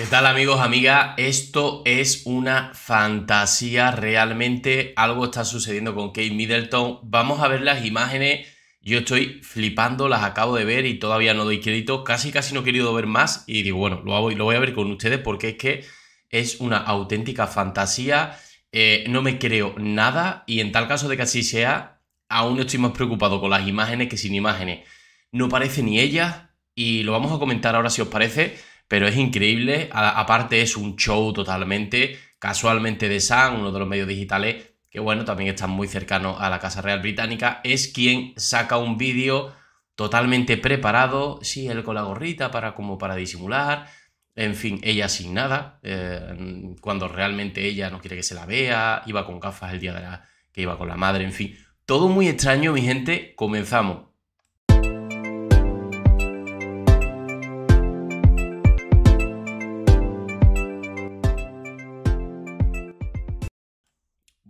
¿Qué tal amigos, amigas? Esto es una fantasía, realmente algo está sucediendo con Kate Middleton. Vamos a ver las imágenes, yo estoy flipando, las acabo de ver y todavía no doy crédito, casi casi no he querido ver más y digo, bueno, lo, voy a ver con ustedes porque es que es una auténtica fantasía, eh, no me creo nada y en tal caso de que así sea, aún estoy más preocupado con las imágenes que sin imágenes. No parece ni ella y lo vamos a comentar ahora si os parece pero es increíble. aparte es un show totalmente, casualmente de Sun, uno de los medios digitales, que bueno, también está muy cercano a la Casa Real Británica, es quien saca un vídeo totalmente preparado, sí, él con la gorrita para, como para disimular, en fin, ella sin nada, eh, cuando realmente ella no quiere que se la vea, iba con gafas el día de la, que iba con la madre, en fin. Todo muy extraño, mi gente. Comenzamos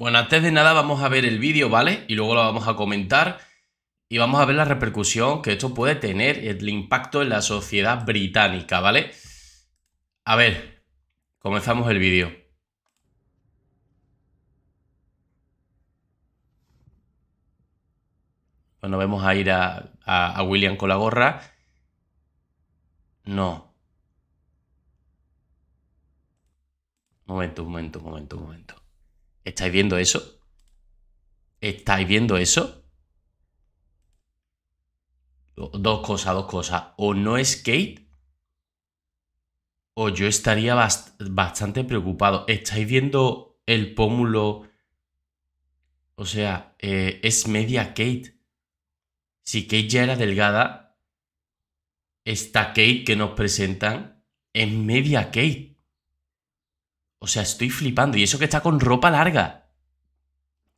Bueno, antes de nada vamos a ver el vídeo, ¿vale? Y luego lo vamos a comentar y vamos a ver la repercusión que esto puede tener, el impacto en la sociedad británica, ¿vale? A ver, comenzamos el vídeo. Bueno, vemos a ir a, William con la gorra. No. Momento, un momento, momento, momento. ¿Estáis viendo eso? ¿Estáis viendo eso? Dos cosas, dos cosas. O no es Kate, o yo estaría bastante preocupado. ¿Estáis viendo el pómulo? O sea, eh, es media Kate. Si Kate ya era delgada, esta Kate que nos presentan es media Kate. O sea, estoy flipando. Y eso que está con ropa larga.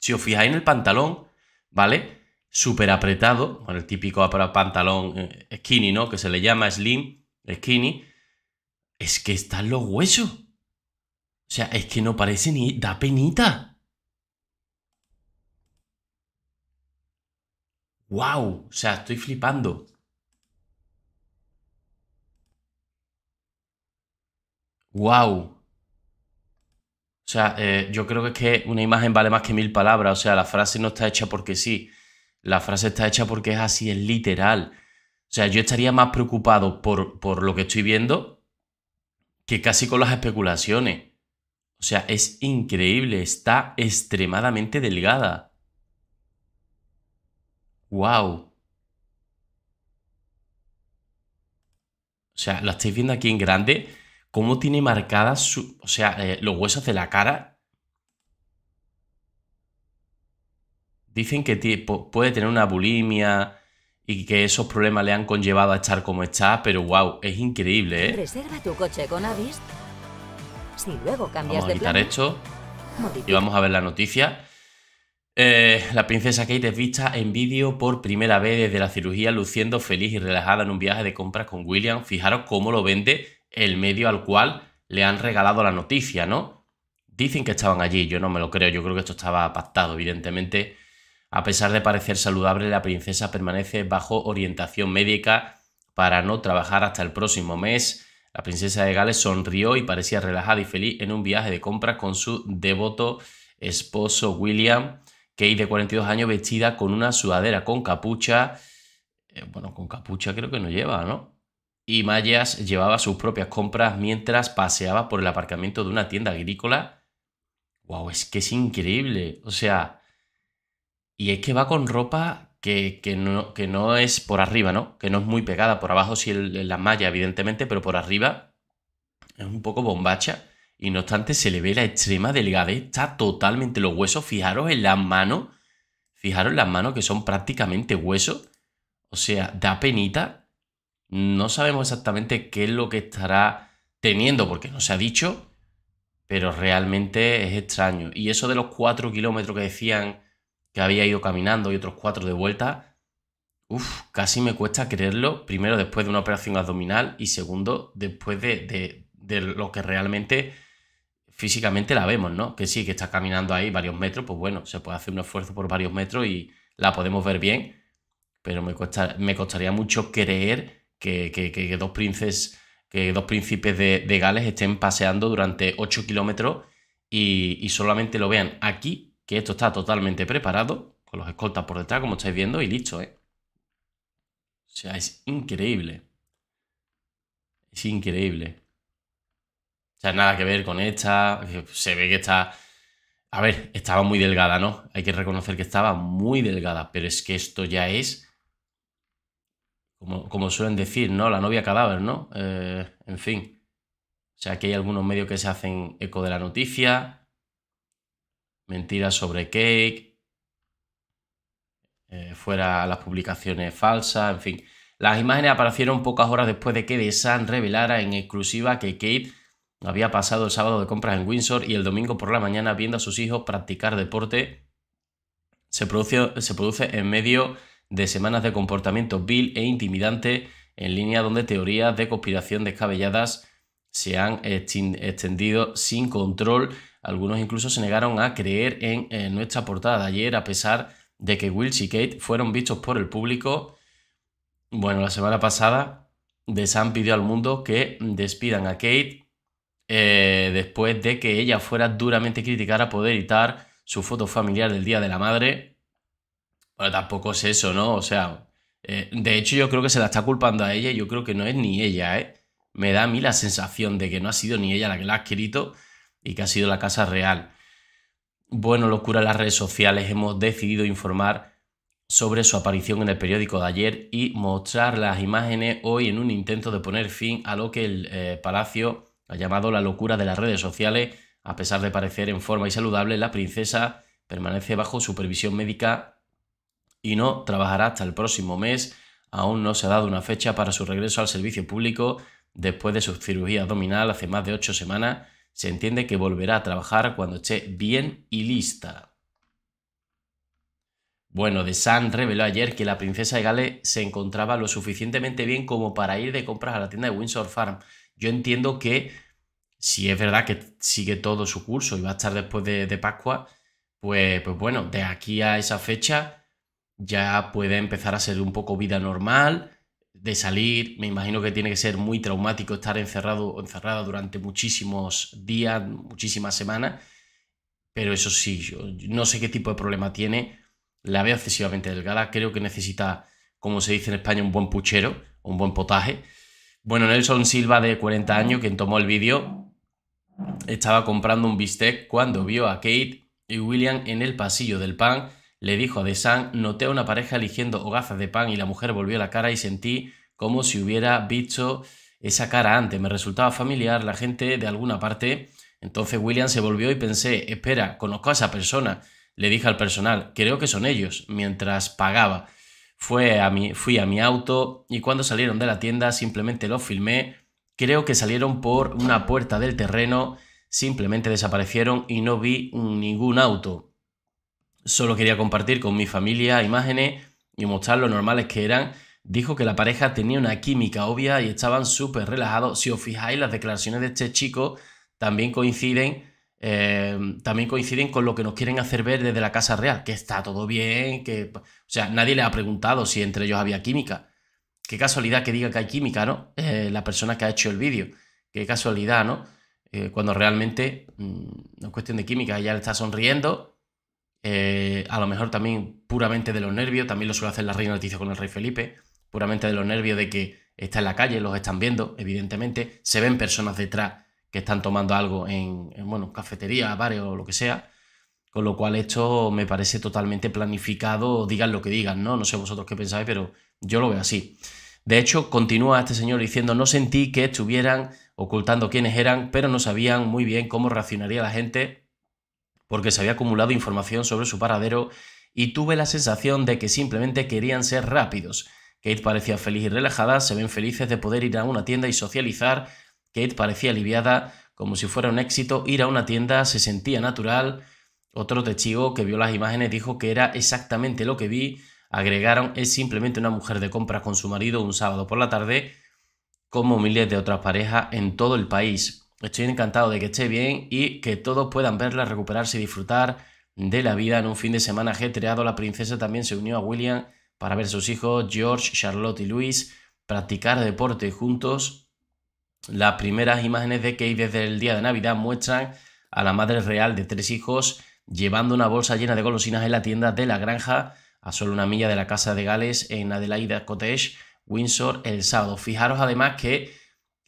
Si os fijáis en el pantalón, ¿vale? Súper apretado, con el típico pantalón eh, skinny, ¿no? Que se le llama slim, skinny. Es que están los huesos. O sea, es que no parece ni... da penita. ¡Wow! O sea, estoy flipando. ¡Wow! O sea, eh, yo creo que es que una imagen vale más que mil palabras. O sea, la frase no está hecha porque sí. La frase está hecha porque es así, es literal. O sea, yo estaría más preocupado por, por lo que estoy viendo que casi con las especulaciones. O sea, es increíble, está extremadamente delgada. ¡Wow! O sea, la estáis viendo aquí en grande cómo tiene marcadas o sea, eh, los huesos de la cara. Dicen que puede tener una bulimia y que esos problemas le han conllevado a estar como está, pero wow, es increíble, ¿eh? Reserva tu coche con Avis. Si luego cambias vamos a quitar de esto y vamos a ver la noticia. Eh, la princesa Kate es vista en vídeo por primera vez desde la cirugía, luciendo feliz y relajada en un viaje de compras con William. Fijaros cómo lo vende el medio al cual le han regalado la noticia, ¿no? Dicen que estaban allí, yo no me lo creo, yo creo que esto estaba pactado, evidentemente. A pesar de parecer saludable, la princesa permanece bajo orientación médica para no trabajar hasta el próximo mes. La princesa de Gales sonrió y parecía relajada y feliz en un viaje de compras con su devoto esposo William, Kate de 42 años vestida con una sudadera con capucha. Eh, bueno, con capucha creo que no lleva, ¿no? y Mayas llevaba sus propias compras mientras paseaba por el aparcamiento de una tienda agrícola. ¡Wow! Es que es increíble. O sea, y es que va con ropa que, no, que no, es por arriba, ¿no? Que no es muy pegada. Por abajo sí la malla, evidentemente, pero por arriba es un poco bombacha. Y no obstante, se le ve la extrema delgadez. Está totalmente los huesos. Fijaros en las manos. Fijaros en las manos que son prácticamente huesos. O sea, da penita no sabemos exactamente qué es lo que estará teniendo, porque no se ha dicho, pero realmente es extraño. Y eso de los cuatro kilómetros que decían que había ido caminando y otros cuatro de vuelta, uff, casi me cuesta creerlo, primero después de una operación abdominal y segundo después de, lo que realmente físicamente la vemos, ¿no? Que sí, que está caminando ahí varios metros, pues bueno, se puede hacer un esfuerzo por varios metros y la podemos ver bien, pero me, me costaría mucho creer que, dos, que dos príncipes de, Gales estén paseando durante 8 kilómetros y, y, solamente lo vean aquí, que esto está totalmente preparado, con los escoltas por detrás, como estáis viendo, y listo, ¿eh? O sea, es increíble. Es increíble. O sea, nada que ver con esta. Se ve que está... A ver, estaba muy delgada, ¿no? Hay que reconocer que estaba muy delgada, pero es que esto ya es como, suelen decir, ¿no? La novia cadáver, ¿no? Eh, en fin. O sea, que hay algunos medios que se hacen eco de la noticia. Mentiras sobre Kate. Eh, fuera las publicaciones falsas, en fin. Las imágenes aparecieron pocas horas después de que The Sun revelara en exclusiva que Kate había pasado el sábado de compras en Windsor y el domingo por la mañana viendo a sus hijos practicar deporte. Se produce, se produce en medio de semanas de comportamiento vil e intimidante en línea donde teorías de conspiración descabelladas se han extendido sin control. Algunos incluso se negaron a creer en, eh, nuestra portada de ayer a pesar de que Will y Kate fueron vistos por el público. Bueno, la semana pasada The pidió al mundo que despidan a Kate eh, después de que ella fuera duramente criticada por editar su foto familiar del Día de la Madre tampoco es eso, ¿no? O sea, eh, de hecho yo creo que se la está culpando a ella y yo creo que no es ni ella, ¿eh? Me da a mí la sensación de que no ha sido ni ella la que la ha escrito y que ha sido la casa real. Bueno, locura las redes sociales, hemos decidido informar sobre su aparición en el periódico de ayer y mostrar las imágenes hoy en un intento de poner fin a lo que el eh, Palacio ha llamado la locura de las redes sociales. A pesar de parecer en forma y saludable, la princesa permanece bajo supervisión médica y no trabajará hasta el próximo mes. Aún no se ha dado una fecha para su regreso al servicio público después de su cirugía abdominal hace más de ocho semanas. Se entiende que volverá a trabajar cuando esté bien y lista. Bueno, The Sun reveló ayer que la princesa de Gales se encontraba lo suficientemente bien como para ir de compras a la tienda de Windsor Farm. Yo entiendo que si es verdad que sigue todo su curso y va a estar después de, Pascua, pues, pues bueno, de aquí a esa fecha ya puede empezar a ser un poco vida normal, de salir, me imagino que tiene que ser muy traumático estar encerrado o encerrada durante muchísimos días, muchísimas semanas, pero eso sí, yo no sé qué tipo de problema tiene, la veo excesivamente delgada, creo que necesita, como se dice en España, un buen puchero, un buen potaje. Bueno, Nelson Silva de 40 años, quien tomó el vídeo, estaba comprando un bistec cuando vio a Kate y William en el pasillo del pan le dijo a Desan, noté a una pareja eligiendo hogazas de pan y la mujer volvió la cara y sentí como si hubiera visto esa cara antes. Me resultaba familiar la gente de alguna parte. Entonces William se volvió y pensé, espera, conozco a esa persona. Le dije al personal, creo que son ellos, mientras pagaba. Fue a mi, fui a mi auto y cuando salieron de la tienda simplemente los filmé. Creo que salieron por una puerta del terreno, simplemente desaparecieron y no vi ningún auto. Solo quería compartir con mi familia imágenes y mostrar lo normales que eran. Dijo que la pareja tenía una química obvia y estaban súper relajados. Si os fijáis, las declaraciones de este chico también coinciden, eh, también coinciden con lo que nos quieren hacer ver desde la Casa Real, que está todo bien, que... O sea, nadie le ha preguntado si entre ellos había química. Qué casualidad que diga que hay química, ¿no? Eh, la persona que ha hecho el vídeo. Qué casualidad, ¿no? Eh, cuando realmente mm, no es cuestión de química, ella le está sonriendo, eh, a lo mejor también puramente de los nervios, también lo suele hacer la reina noticia con el rey Felipe, puramente de los nervios de que está en la calle, los están viendo, evidentemente, se ven personas detrás que están tomando algo en, bueno, cafetería, bares o lo que sea, con lo cual esto me parece totalmente planificado, digan lo que digan, ¿no? No sé vosotros qué pensáis, pero yo lo veo así. De hecho, continúa este señor diciendo, no sentí que estuvieran ocultando quiénes eran, pero no sabían muy bien cómo reaccionaría la gente porque se había acumulado información sobre su paradero y tuve la sensación de que simplemente querían ser rápidos. Kate parecía feliz y relajada, se ven felices de poder ir a una tienda y socializar. Kate parecía aliviada, como si fuera un éxito ir a una tienda, se sentía natural. Otro testigo que vio las imágenes dijo que era exactamente lo que vi. Agregaron, es simplemente una mujer de compras con su marido un sábado por la tarde, como miles de otras parejas en todo el país. Estoy encantado de que esté bien y que todos puedan verla recuperarse y disfrutar de la vida en un fin de semana ajetreado. La princesa también se unió a William para ver a sus hijos, George, Charlotte y Luis, practicar deporte juntos. Las primeras imágenes de Kate desde el día de Navidad muestran a la madre real de tres hijos llevando una bolsa llena de golosinas en la tienda de la granja a solo una milla de la casa de Gales en Adelaida Cottage, Windsor, el sábado. Fijaros además que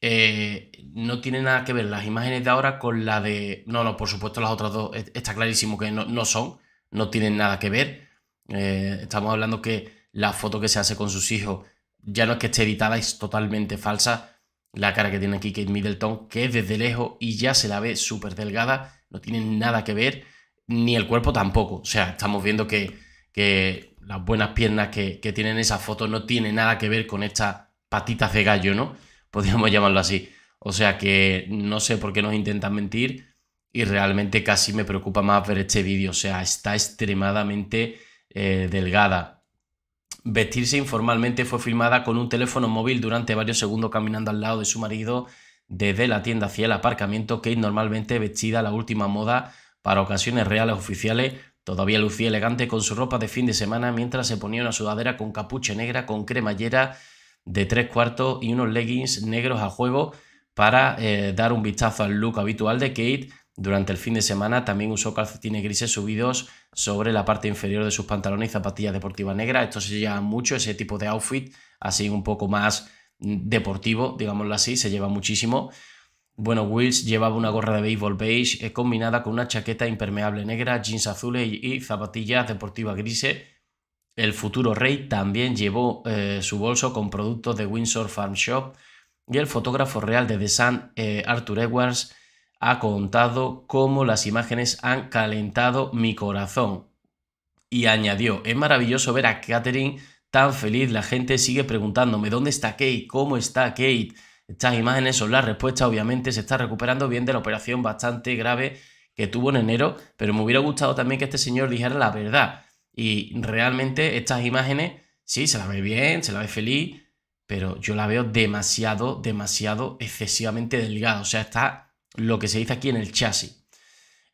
eh, no tiene nada que ver las imágenes de ahora con la de... No, no, por supuesto las otras dos está clarísimo que no, son, no tienen nada que ver. Eh, estamos hablando que la foto que se hace con sus hijos ya no es que esté editada, es totalmente falsa. La cara que tiene aquí Kate Middleton, que es desde lejos y ya se la ve súper delgada, no tiene nada que ver, ni el cuerpo tampoco. O sea, estamos viendo que, que las buenas piernas que, que tienen esa foto no tienen nada que ver con estas patitas de gallo, ¿no? podríamos llamarlo así. O sea que no sé por qué nos intentan mentir y realmente casi me preocupa más ver este vídeo. O sea, está extremadamente eh, delgada. Vestirse informalmente fue filmada con un teléfono móvil durante varios segundos caminando al lado de su marido desde la tienda hacia el aparcamiento. Kate normalmente vestida a la última moda para ocasiones reales oficiales. Todavía lucía elegante con su ropa de fin de semana mientras se ponía una sudadera con capucha negra con cremallera de tres cuartos y unos leggings negros a juego para eh, dar un vistazo al look habitual de Kate. Durante el fin de semana también usó calcetines grises subidos sobre la parte inferior de sus pantalones y zapatillas deportivas negras. Esto se lleva mucho, ese tipo de outfit, así un poco más mm, deportivo, digámoslo así, se lleva muchísimo. Bueno, Wills llevaba una gorra de béisbol beige eh, combinada con una chaqueta impermeable negra, jeans azules y zapatillas deportivas grises el futuro rey también llevó eh, su bolso con productos de Windsor Farm Shop y el fotógrafo real de The Sun, eh, Arthur Edwards, ha contado cómo las imágenes han calentado mi corazón. Y añadió, es maravilloso ver a Catherine tan feliz, la gente sigue preguntándome, ¿dónde está Kate? ¿Cómo está Kate? Estas imágenes son la respuesta, obviamente se está recuperando bien de la operación bastante grave que tuvo en enero, pero me hubiera gustado también que este señor dijera la verdad. Y realmente estas imágenes, sí, se la ve bien, se la ve feliz, pero yo la veo demasiado, demasiado excesivamente delgada. O sea, está lo que se dice aquí en el chasis.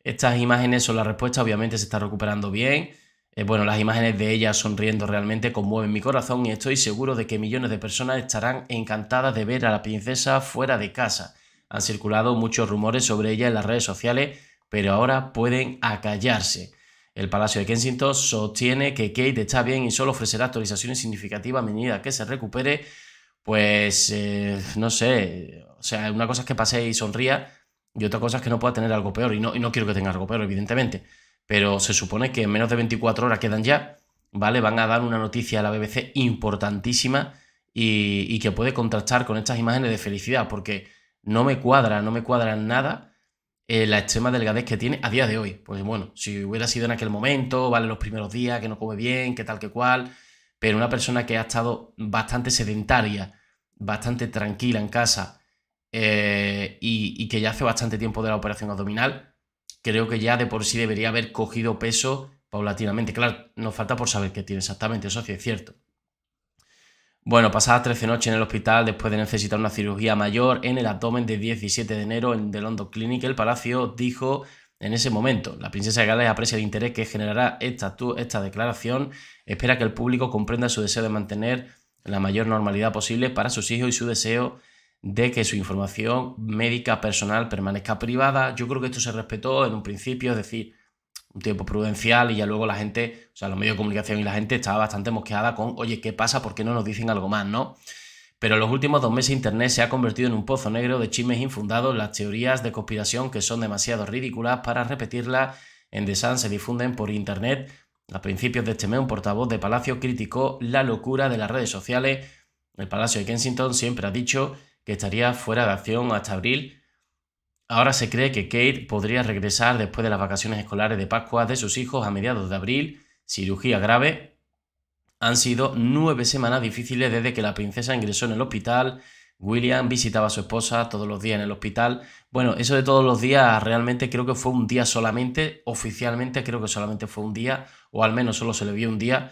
Estas imágenes son la respuesta, obviamente se está recuperando bien. Eh, bueno, las imágenes de ella sonriendo realmente conmueven mi corazón y estoy seguro de que millones de personas estarán encantadas de ver a la princesa fuera de casa. Han circulado muchos rumores sobre ella en las redes sociales, pero ahora pueden acallarse. El Palacio de Kensington sostiene que Kate está bien y solo ofrecerá actualizaciones significativas a medida que se recupere. Pues eh, no sé, o sea, una cosa es que pase y sonría y otra cosa es que no pueda tener algo peor. Y no, no quiero que tenga algo peor, evidentemente. Pero se supone que en menos de 24 horas quedan ya, ¿vale? Van a dar una noticia a la BBC importantísima y, que puede contrastar con estas imágenes de felicidad, porque no me cuadra, no me cuadra nada eh, la extrema delgadez que tiene a día de hoy. pues bueno, si hubiera sido en aquel momento, vale, los primeros días, que no come bien, que tal, que cual, pero una persona que ha estado bastante sedentaria, bastante tranquila en casa eh, y, y, que ya hace bastante tiempo de la operación abdominal, creo que ya de por sí debería haber cogido peso paulatinamente. Claro, nos falta por saber qué tiene exactamente, eso sí es cierto. Bueno, pasadas 13 noches en el hospital después de necesitar una cirugía mayor en el abdomen de 17 de enero en The London Clinic, el palacio dijo en ese momento, la princesa de Gales aprecia el interés que generará esta, esta declaración, espera que el público comprenda su deseo de mantener la mayor normalidad posible para sus hijos y su deseo de que su información médica personal permanezca privada. Yo creo que esto se respetó en un principio, es decir, un tiempo prudencial y ya luego la gente, o sea, los medios de comunicación y la gente estaba bastante mosqueada con, oye, ¿qué pasa? ¿Por qué no nos dicen algo más, no? Pero en los últimos dos meses Internet se ha convertido en un pozo negro de chismes infundados, las teorías de conspiración que son demasiado ridículas para repetirlas en The Sun se difunden por Internet. A principios de este mes un portavoz de Palacio criticó la locura de las redes sociales. El Palacio de Kensington siempre ha dicho que estaría fuera de acción hasta abril, Ahora se cree que Kate podría regresar después de las vacaciones escolares de Pascua de sus hijos a mediados de abril, cirugía grave. Han sido nueve semanas difíciles desde que la princesa ingresó en el hospital. William visitaba a su esposa todos los días en el hospital. Bueno, eso de todos los días realmente creo que fue un día solamente. Oficialmente creo que solamente fue un día, o al menos solo se le vio un día.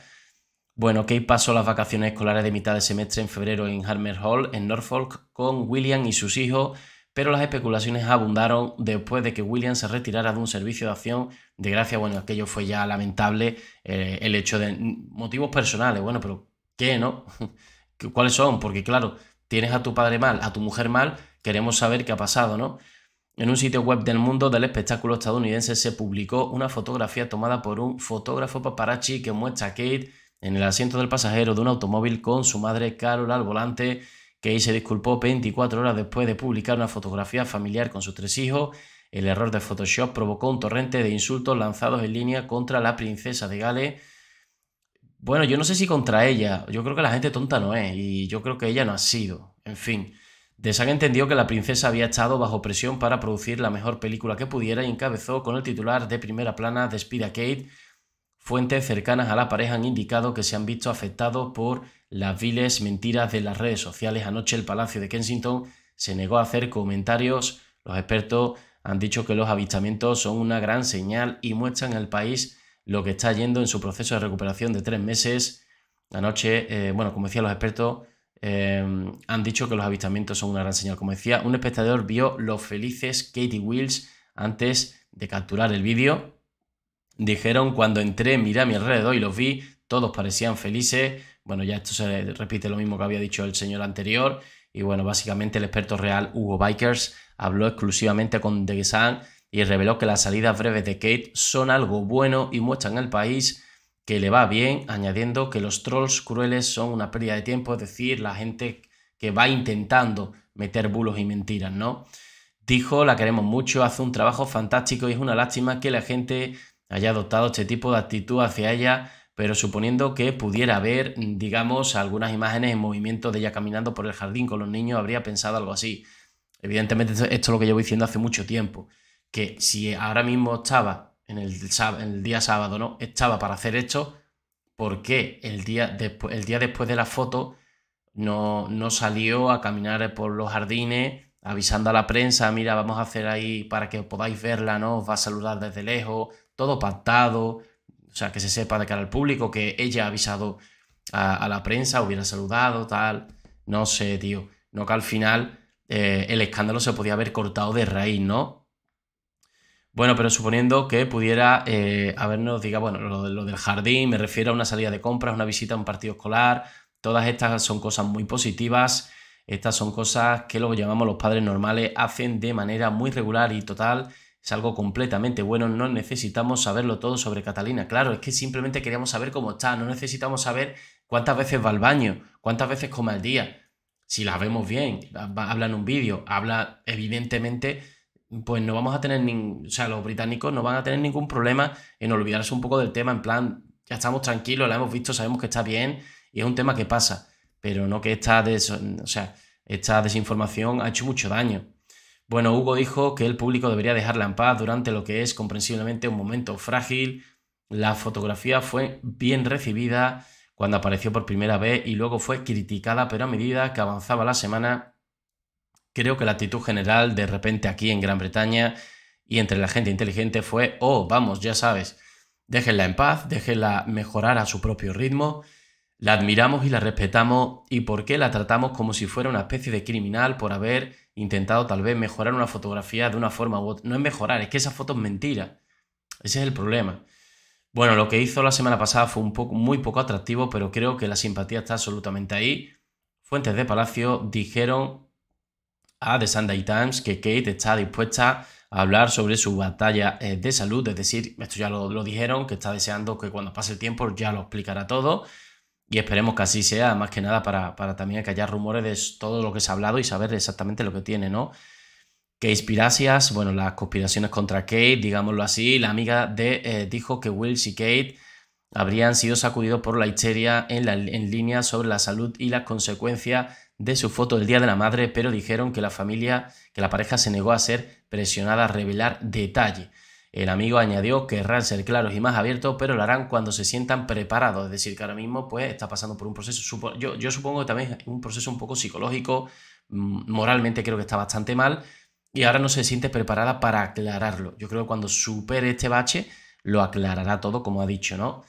Bueno, Kate pasó las vacaciones escolares de mitad de semestre en febrero en Harmer Hall, en Norfolk, con William y sus hijos pero las especulaciones abundaron después de que William se retirara de un servicio de acción de gracia. Bueno, aquello fue ya lamentable, eh, el hecho de motivos personales, bueno, pero ¿qué, no? ¿Cuáles son? Porque claro, tienes a tu padre mal, a tu mujer mal, queremos saber qué ha pasado, ¿no? En un sitio web del mundo del espectáculo estadounidense se publicó una fotografía tomada por un fotógrafo paparazzi que muestra a Kate en el asiento del pasajero de un automóvil con su madre Carol al volante que se disculpó 24 horas después de publicar una fotografía familiar con sus tres hijos. El error de Photoshop provocó un torrente de insultos lanzados en línea contra la princesa de Gales. Bueno, yo no sé si contra ella. Yo creo que la gente tonta no es y yo creo que ella no ha sido. En fin, Desac entendió que la princesa había estado bajo presión para producir la mejor película que pudiera y encabezó con el titular de primera plana Despida Kate. Fuentes cercanas a la pareja han indicado que se han visto afectados por las viles mentiras de las redes sociales. Anoche el Palacio de Kensington se negó a hacer comentarios. Los expertos han dicho que los avistamientos son una gran señal y muestran al país lo que está yendo en su proceso de recuperación de tres meses. Anoche, eh, bueno, como decía, los expertos, em, han dicho que los avistamientos son una gran señal. Como decía, un espectador vio los felices Katie Wills antes de capturar el vídeo. Dijeron, cuando entré, miré a mi alrededor y los vi, todos parecían felices, bueno, ya esto se repite lo mismo que había dicho el señor anterior. Y bueno, básicamente el experto real Hugo Bikers habló exclusivamente con DeGesan y reveló que las salidas breves de Kate son algo bueno y muestran al país que le va bien, añadiendo que los trolls crueles son una pérdida de tiempo, es decir, la gente que va intentando meter bulos y mentiras, ¿no? Dijo, la queremos mucho, hace un trabajo fantástico y es una lástima que la gente haya adoptado este tipo de actitud hacia ella pero suponiendo que pudiera haber, digamos, algunas imágenes en movimiento de ella caminando por el jardín con los niños, habría pensado algo así. Evidentemente, esto es lo que llevo diciendo hace mucho tiempo, que si ahora mismo estaba, en el, día sábado, ¿no? Estaba para hacer esto, ¿por qué el día, después, el día después de la foto no, no salió a caminar por los jardines? avisando a la prensa, mira, vamos a hacer ahí para que podáis verla, ¿no? Os va a saludar desde lejos, todo pactado, o sea, que se sepa de cara al público, que ella ha avisado a, la prensa, hubiera saludado, tal. No sé, tío. No que al final eh, el escándalo se podía haber cortado de raíz, ¿no? Bueno, pero suponiendo que pudiera eh, habernos, diga, bueno, lo, del jardín, me refiero a una salida de compras, una visita a un partido escolar, todas estas son cosas muy positivas, estas son cosas que lo llamamos los padres normales hacen de manera muy regular y total es algo completamente bueno, no necesitamos saberlo todo sobre Catalina. Claro, es que simplemente queríamos saber cómo está, no necesitamos saber cuántas veces va al baño, cuántas veces come al día. Si la vemos bien, habla en un vídeo, habla evidentemente, pues no vamos a tener, ningún, o sea, los británicos no van a tener ningún problema en olvidarse un poco del tema, en plan, ya estamos tranquilos, la hemos visto, sabemos que está bien y es un tema que pasa, pero no que esta, sea, esta desinformación ha hecho mucho daño. Bueno, Hugo dijo que el público debería dejarla en paz durante lo que es comprensiblemente un momento frágil. La fotografía fue bien recibida cuando apareció por primera vez y luego fue criticada, pero a medida que avanzaba la semana, creo que la actitud general de repente aquí en Gran Bretaña y entre la gente inteligente fue, oh, vamos, ya sabes, déjenla en paz, déjenla mejorar a su propio ritmo la admiramos y la respetamos y por qué la tratamos como si fuera una especie de criminal por haber intentado tal vez mejorar una fotografía de una forma u otra. No es mejorar, es que esa foto es mentira. Ese es el problema. Bueno, lo que hizo la semana pasada fue un poco, muy poco atractivo, pero creo que la simpatía está absolutamente ahí. Fuentes de Palacio dijeron a The Sunday Times que Kate está dispuesta a hablar sobre su batalla eh, de salud, es decir, esto ya lo, lo dijeron, que está deseando que cuando pase el tiempo ya lo explicará todo y esperemos que así sea, más que nada para, para también callar rumores de todo lo que se ha hablado y saber exactamente lo que tiene, ¿no? inspiracias, bueno, las conspiraciones contra Kate, digámoslo así, la amiga de eh, dijo que Wills y Kate habrían sido sacudidos por la histeria en, la, en línea sobre la salud y las consecuencias de su foto del Día de la Madre, pero dijeron que la familia, que la pareja se negó a ser presionada a revelar detalle. El amigo añadió, querrán ser claros y más abiertos, pero lo harán cuando se sientan preparados. Es decir, que ahora mismo pues, está pasando por un proceso, yo, supongo que también es un proceso un poco psicológico, mm, moralmente creo que está bastante mal, y ahora no se siente preparada para aclararlo. Yo creo que cuando supere este bache, lo aclarará todo, como ha dicho, ¿no?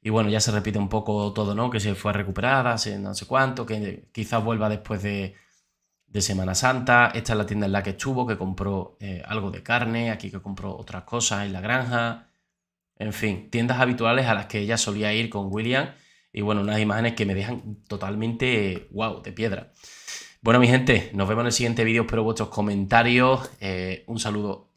Y bueno, ya se repite un poco todo, ¿no? Que se fue recuperada, se no sé cuánto, que quizás vuelva después de, de Semana Santa. Esta es la tienda en la que estuvo, que compró eh, algo de carne, aquí que compró otras cosas en la granja. En fin, tiendas habituales a las que ella solía ir con William. Y bueno, unas imágenes que me dejan totalmente wow, de piedra. Bueno, mi gente, nos vemos en el siguiente vídeo. Espero vuestros comentarios. Eh, un saludo